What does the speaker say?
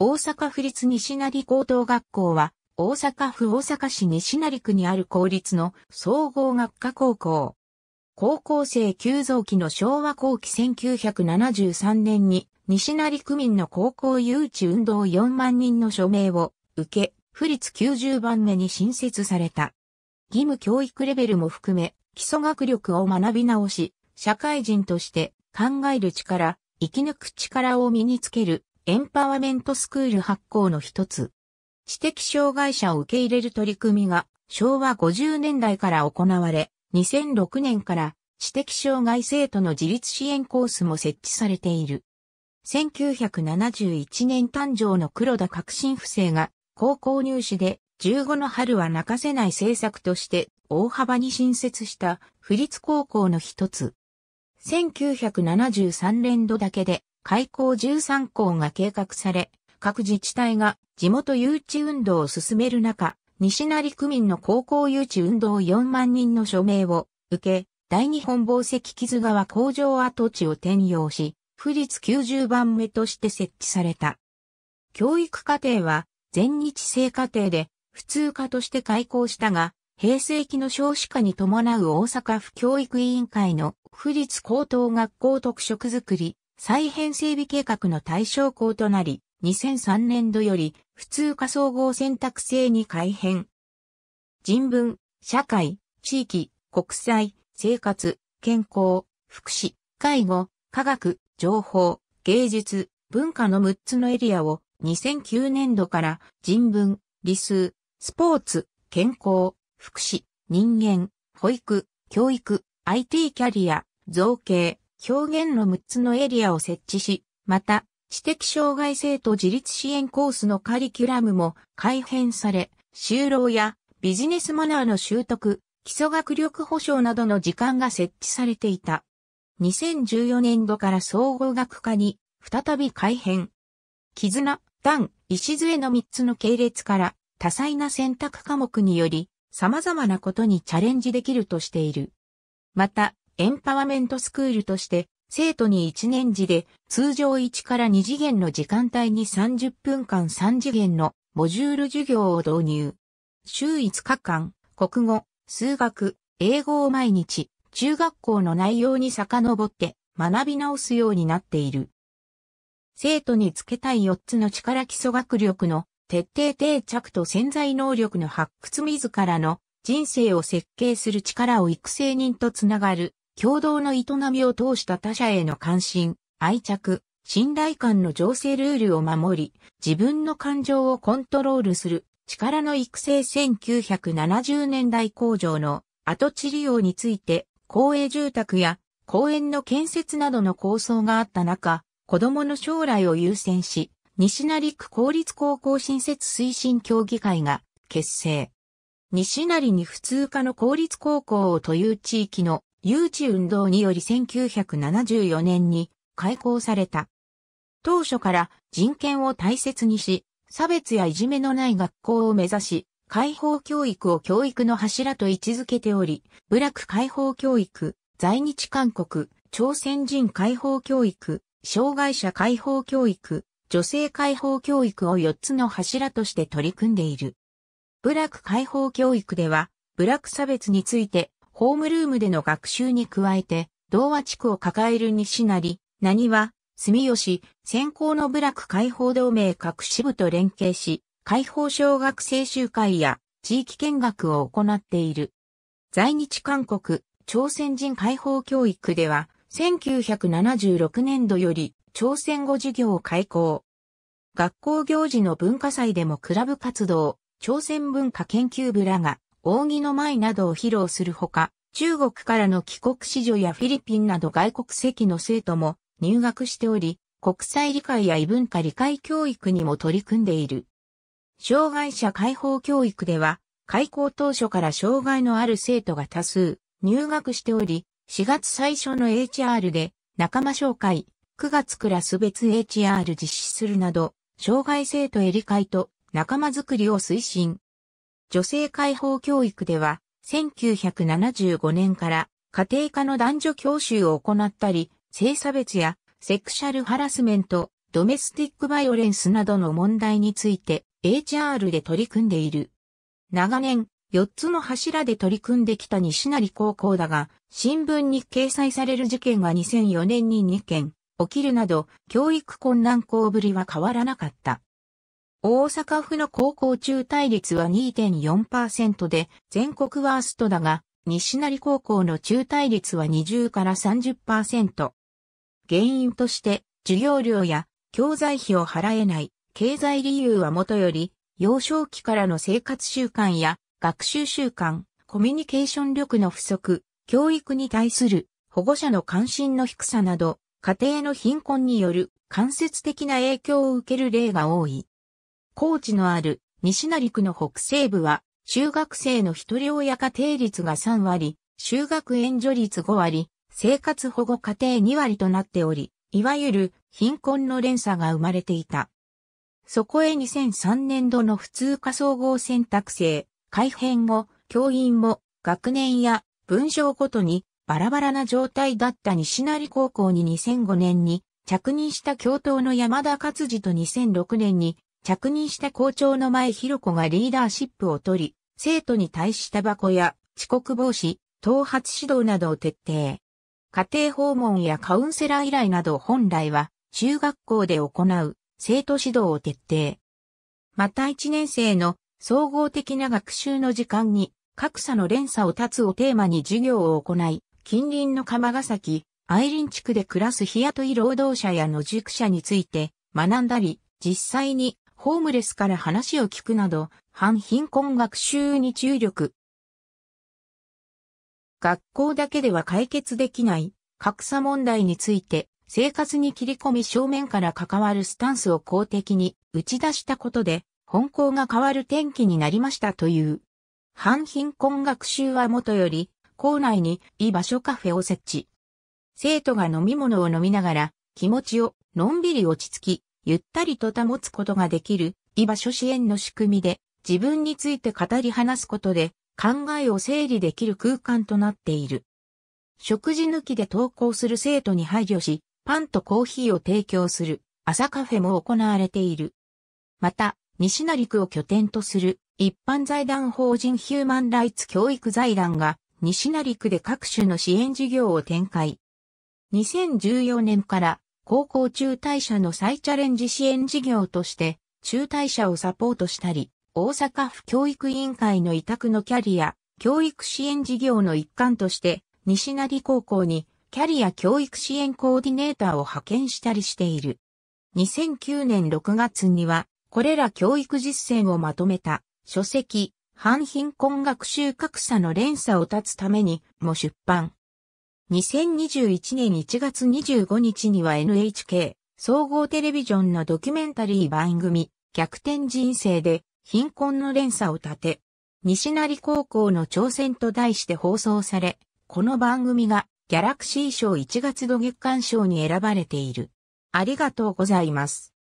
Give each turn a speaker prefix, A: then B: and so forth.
A: 大阪府立西成高等学校は、大阪府大阪市西成区にある公立の総合学科高校。高校生急増期の昭和後期1973年に、西成区民の高校誘致運動4万人の署名を受け、府立90番目に新設された。義務教育レベルも含め、基礎学力を学び直し、社会人として考える力、生き抜く力を身につけるエンパワメントスクール発行の一つ。知的障害者を受け入れる取り組みが昭和50年代から行われ、2006年から知的障害生徒の自立支援コースも設置されている。1971年誕生の黒田革新不正が高校入試で15の春は泣かせない政策として大幅に新設した府立高校の一つ。1973年度だけで開校13校が計画され、各自治体が地元誘致運動を進める中、西成区民の高校誘致運動4万人の署名を受け、大日本宝石傷川工場跡地を転用し、府立90番目として設置された。教育課程は全日制課程で普通科として開校したが、平成期の少子化に伴う大阪府教育委員会の府立高等学校特色づくり再編整備計画の対象校となり、2003年度より普通科総合選択制に改編。人文、社会、地域、国際、生活、健康、福祉、介護、科学、情報、芸術、文化の6つのエリアを2009年度から人文、理数、スポーツ、健康、福祉、人間、保育、教育、IT キャリア、造形、表現の6つのエリアを設置し、また、知的障害生徒自立支援コースのカリキュラムも改編され、就労やビジネスマナーの習得、基礎学力保障などの時間が設置されていた。2014年度から総合学科に再び改編。絆、段、礎の3つの系列から多彩な選択科目により様々なことにチャレンジできるとしている。また、エンパワメントスクールとして、生徒に1年次で通常1から2次元の時間帯に30分間3次元のモジュール授業を導入。週5日間、国語、数学、英語を毎日、中学校の内容に遡って学び直すようになっている。生徒につけたい4つの力基礎学力の徹底定着と潜在能力の発掘自らの人生を設計する力を育成人とつながる共同の営みを通した他者への関心、愛着、信頼感の情勢ルールを守り、自分の感情をコントロールする力の育成1970年代工場の跡地利用について、公営住宅や公園の建設などの構想があった中、子供の将来を優先し、西成区公立高校新設推進協議会が結成。西成に普通科の公立高校をという地域の誘致運動により1974年に開校された。当初から人権を大切にし、差別やいじめのない学校を目指し、解放教育を教育の柱と位置づけており、部落解放教育、在日韓国、朝鮮人解放教育、障害者解放教育、女性解放教育を4つの柱として取り組んでいる。部落解放教育では、部落差別についてホームルームでの学習に加えて、童話地区を抱える西成、何は、住吉、先行の部落解放同盟各支部と連携し、解放小学生集会や地域見学を行っている。在日韓国、朝鮮人解放教育では、1976年度より朝鮮語授業を開講。学校行事の文化祭でもクラブ活動、朝鮮文化研究部らが扇の舞などを披露するほか、中国からの帰国子女やフィリピンなど外国籍の生徒も入学しており、国際理解や異文化理解教育にも取り組んでいる。障害者解放教育では、開校当初から障害のある生徒が多数入学しており、4月最初の HR で仲間紹介、9月クラス別 HR 実施するなど、障害生徒へ理解と仲間づくりを推進。女性解放教育では、1975年から家庭科の男女教習を行ったり、性差別やセクシャルハラスメント、ドメスティックバイオレンスなどの問題について HR で取り組んでいる。長年、4つの柱で取り組んできた西成高校だが、新聞に掲載される事件は2004年に2件、起きるなど、教育困難校ぶりは変わらなかった。大阪府の高校中退率は2.4%で、全国ワーストだが、西成高校の中退率は20から30%。原因として、授業料や教材費を払えない、経済理由はもとより、幼少期からの生活習慣や学習習慣、コミュニケーション力の不足、教育に対する保護者の関心の低さなど、家庭の貧困による間接的な影響を受ける例が多い。高知のある西成区の北西部は、中学生の一人親家庭率が3割、就学援助率5割、生活保護家庭2割となっており、いわゆる貧困の連鎖が生まれていた。そこへ2003年度の普通科総合選択制、改編後、教員も学年や文章ごとにバラバラな状態だった西成高校に2005年に着任した教頭の山田勝次と2006年に着任した校長の前広子がリーダーシップを取り、生徒に対しタバコや遅刻防止、頭髪指導などを徹底。家庭訪問やカウンセラー依頼など本来は中学校で行う生徒指導を徹底。また1年生の総合的な学習の時間に格差の連鎖を断つをテーマに授業を行い、近隣の鎌ヶ崎、愛林地区で暮らす日雇い労働者や野宿者について学んだり、実際にホームレスから話を聞くなど、反貧困学習に注力。学校だけでは解決できない格差問題について生活に切り込み正面から関わるスタンスを公的に打ち出したことで本校が変わる転機になりましたという。反貧困学習はもとより校内に居場所カフェを設置。生徒が飲み物を飲みながら気持ちをのんびり落ち着きゆったりと保つことができる居場所支援の仕組みで自分について語り話すことで考えを整理できる空間となっている。食事抜きで登校する生徒に配慮し、パンとコーヒーを提供する朝カフェも行われている。また、西成区を拠点とする一般財団法人ヒューマンライツ教育財団が西成区で各種の支援事業を展開。2014年から高校中退者の再チャレンジ支援事業として、中退者をサポートしたり、大阪府教育委員会の委託のキャリア、教育支援事業の一環として、西成高校にキャリア教育支援コーディネーターを派遣したりしている。2009年6月には、これら教育実践をまとめた書籍、反貧困学習格差の連鎖を断つためにも出版。2021年1月25日には NHK 総合テレビジョンのドキュメンタリー番組逆転人生で貧困の連鎖を立て、西成高校の挑戦と題して放送され、この番組がギャラクシー賞1月度月間賞に選ばれている。ありがとうございます。